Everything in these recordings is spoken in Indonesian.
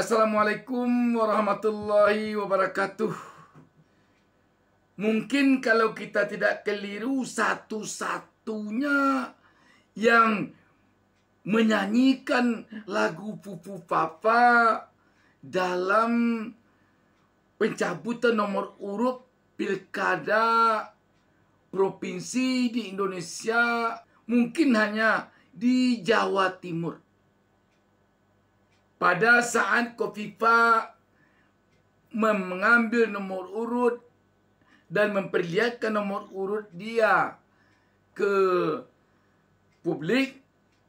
Assalamualaikum warahmatullahi wabarakatuh. Mungkin kalau kita tidak keliru satu-satunya yang menyanyikan lagu Pupu Papa dalam pencabutan nomor urut pilkada provinsi di Indonesia mungkin hanya di Jawa Timur. Pada saat Kofifa mengambil nomor urut dan memperlihatkan nomor urut dia ke publik,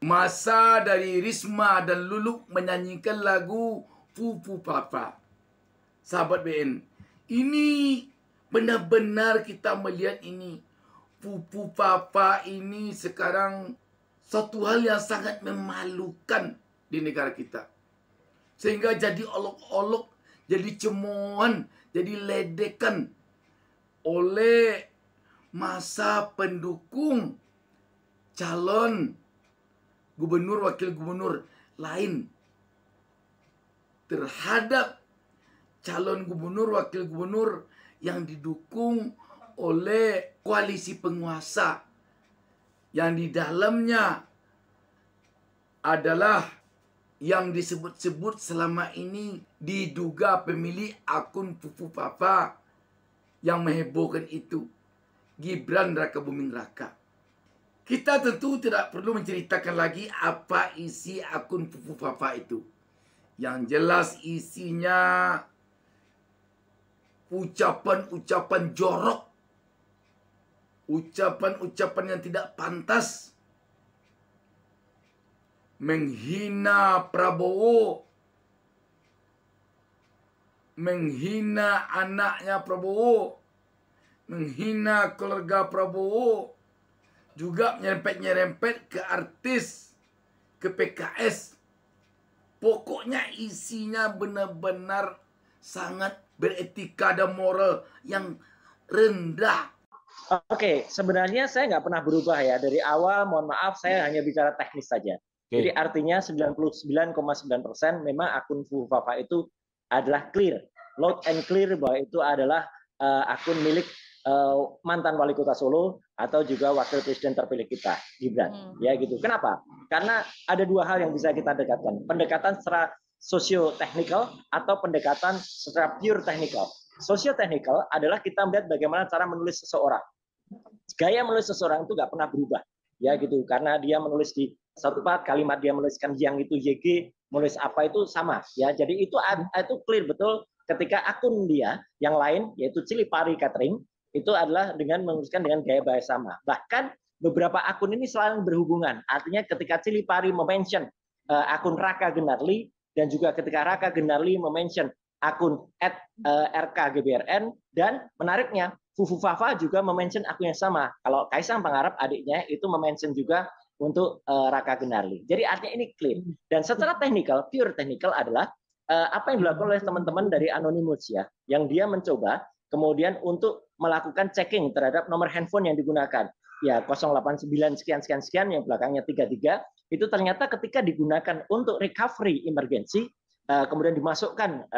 masa dari Risma dan Luluk menyanyikan lagu Fufu Papa. Sahabat BN, ini benar-benar kita melihat ini. Fufu Papa ini sekarang satu hal yang sangat memalukan di negara kita. Sehingga jadi olok-olok, jadi cemoan, jadi ledekan oleh masa pendukung calon gubernur wakil gubernur lain terhadap calon gubernur wakil gubernur yang didukung oleh koalisi penguasa yang di dalamnya adalah yang disebut-sebut selama ini diduga pemilik akun Fufu Papa yang menghebohkan itu. Gibran Raka Buming Raka. Kita tentu tidak perlu menceritakan lagi apa isi akun Fufu Papa itu. Yang jelas isinya ucapan-ucapan jorok. Ucapan-ucapan yang tidak pantas menghina Prabowo, menghina anaknya Prabowo, menghina keluarga Prabowo, juga nyerempet-nyerempet ke artis, ke PKS. Pokoknya isinya benar-benar sangat beretika dan moral yang rendah. Oke, okay, sebenarnya saya nggak pernah berubah ya. Dari awal, mohon maaf, saya hanya bicara teknis saja. Okay. Jadi artinya 99,9% memang akun Fufafa itu adalah clear, load and clear bahwa itu adalah uh, akun milik uh, mantan wali kota Solo atau juga wakil presiden terpilih kita Gibran. Hmm. Ya gitu. Kenapa? Karena ada dua hal yang bisa kita dekatkan. Pendekatan secara sosio teknikal atau pendekatan secara pure technical. Sosio teknikal adalah kita melihat bagaimana cara menulis seseorang. Gaya menulis seseorang itu nggak pernah berubah ya gitu karena dia menulis di satu part kalimat dia menuliskan yang itu YG, menulis apa itu sama ya. Jadi itu itu clear betul ketika akun dia yang lain yaitu Cili Pari Catering itu adalah dengan menuliskan dengan gaya bahasa sama. Bahkan beberapa akun ini selalu berhubungan. Artinya ketika Pari mention uh, akun Raka Genarli dan juga ketika Raka Genarli mention akun at, uh, eh, RKGBRN dan menariknya Fufu Fafa juga mention akun yang sama. Kalau Kaisang Pangarap adiknya itu mention juga untuk uh, Raka Gunarli. Jadi artinya ini clean. Dan secara teknikal, pure technical adalah uh, apa yang dilakukan oleh teman-teman dari Anonymous ya, yang dia mencoba kemudian untuk melakukan checking terhadap nomor handphone yang digunakan. Ya 089 sekian sekian sekian yang belakangnya 33 itu ternyata ketika digunakan untuk recovery emergency eh, kemudian dimasukkan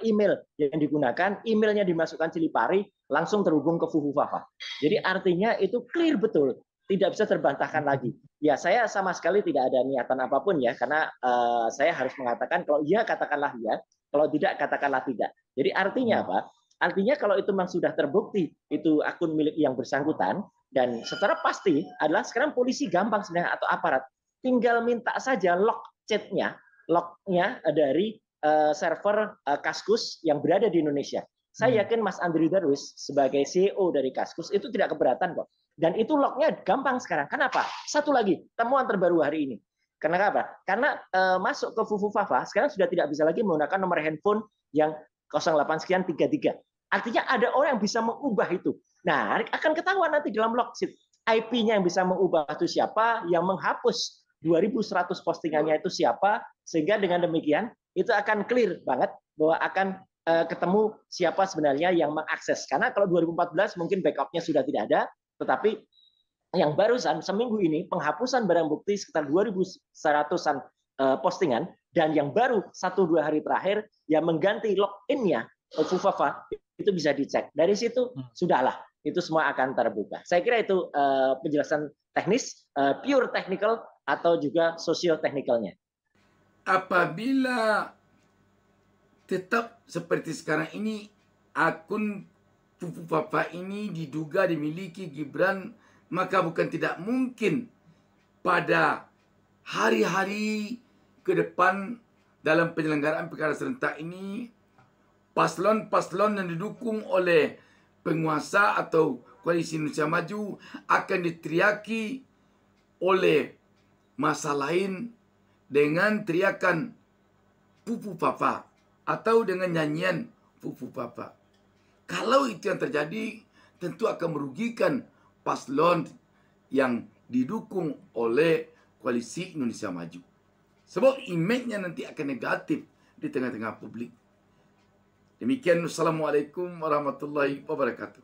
email yang digunakan, emailnya dimasukkan Cilipari langsung terhubung ke fafa Jadi artinya itu clear betul tidak bisa terbantahkan hmm. lagi. Ya, saya sama sekali tidak ada niatan apapun ya, karena uh, saya harus mengatakan kalau iya katakanlah iya, kalau tidak katakanlah tidak. Jadi artinya hmm. apa? Artinya kalau itu memang sudah terbukti itu akun milik yang bersangkutan dan secara pasti adalah sekarang polisi gampang sebenarnya atau aparat tinggal minta saja lock chatnya, locknya dari eh, server uh, Kaskus yang berada di Indonesia. Saya hmm. yakin Mas Andri Darwis sebagai CEO dari Kaskus itu tidak keberatan kok. Dan itu lognya gampang sekarang. Kenapa? Satu lagi, temuan terbaru hari ini. Karena apa? Karena e, masuk ke Fufu Fafa sekarang sudah tidak bisa lagi menggunakan nomor handphone yang 08 sekian 33. Artinya ada orang yang bisa mengubah itu. Nah, akan ketahuan nanti dalam log IP-nya yang bisa mengubah itu siapa, yang menghapus 2100 postingannya itu siapa, sehingga dengan demikian itu akan clear banget bahwa akan Eh, ketemu siapa sebenarnya yang mengakses. Karena kalau 2014 mungkin backupnya sudah tidak ada, tetapi yang barusan seminggu ini penghapusan barang bukti sekitar 2.100an eh, postingan dan yang baru satu dua hari terakhir yang mengganti loginnya Fufafa itu bisa dicek. Dari situ hmm. sudahlah itu semua akan terbuka. Saya kira itu eh, penjelasan teknis, pure technical atau juga sosio technicalnya. Apabila tetap seperti sekarang ini akun pupu papa ini diduga dimiliki Gibran maka bukan tidak mungkin pada hari-hari ke depan dalam penyelenggaraan perkara serentak ini paslon-paslon yang didukung oleh penguasa atau koalisi Indonesia Maju akan diteriaki oleh masa lain dengan teriakan pupu papa atau dengan nyanyian fufu papa. Kalau itu yang terjadi, tentu akan merugikan paslon yang didukung oleh koalisi Indonesia Maju. Sebab image-nya nanti akan negatif di tengah-tengah publik. Demikian, Wassalamualaikum warahmatullahi wabarakatuh.